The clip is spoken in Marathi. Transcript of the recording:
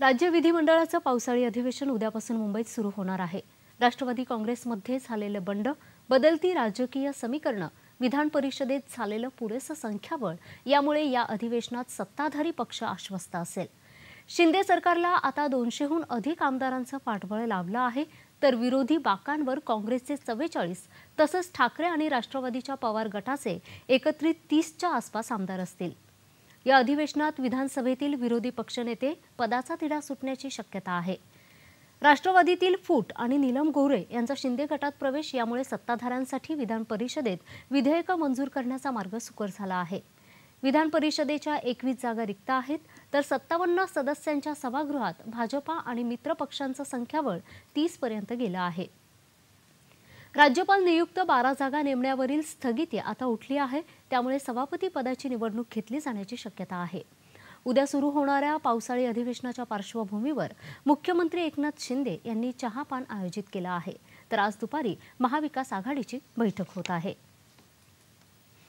राज्य विधिमंडळाचं पावसाळी अधिवेशन उद्यापासून मुंबईत सुरू होणार आहे राष्ट्रवादी काँग्रेसमध्ये झालेलं बंड बदलती राजकीय समीकरणं विधान परिषदेत झालेलं पुरेसं संख्याबळ यामुळे या अधिवेशनात सत्ताधारी पक्ष आश्वस्त असेल शिंदे सरकारला आता दोनशेहून अधिक आमदारांचं पाठबळ लाभलं आहे तर विरोधी बाकांवर काँग्रेसचे चव्वेचाळीस तसंच ठाकरे आणि राष्ट्रवादीच्या पवार गटाचे एकत्रित तीसच्या आसपास आमदार असतील या अधिवेशनात विधानसभेतील विरोधी पक्षनेते पदाचा तिढा सुटण्याची शक्यता आहे राष्ट्रवादीतील फूट आणि नीलम गोरे यांचा शिंदे गटात प्रवेश यामुळे सत्ताधाऱ्यांसाठी विधान परिषदेत विधेयकं मंजूर करण्याचा मार्ग सुकर झाला आहे विधान परिषदेच्या एकवीस जागा रिक्त आहेत तर सत्तावन्न सदस्यांच्या सभागृहात भाजपा आणि मित्रपक्षांचं संख्याबळ तीसपर्यंत गेलं आहे राज्यपाल नियुक्त बारा जागा नेमण्यावरील स्थगिती आता उठली आहे त्यामुळे सभापती पदाची निवडणूक घेतली जाण्याची शक्यता आहे उद्या सुरू होणाऱ्या पावसाळी अधिवेशनाच्या पार्श्वभूमीवर मुख्यमंत्री एकनाथ शिंदे यांनी चहापान आयोजित केलं आहे तर आज दुपारी महाविकास आघाडीची बैठक होत आहे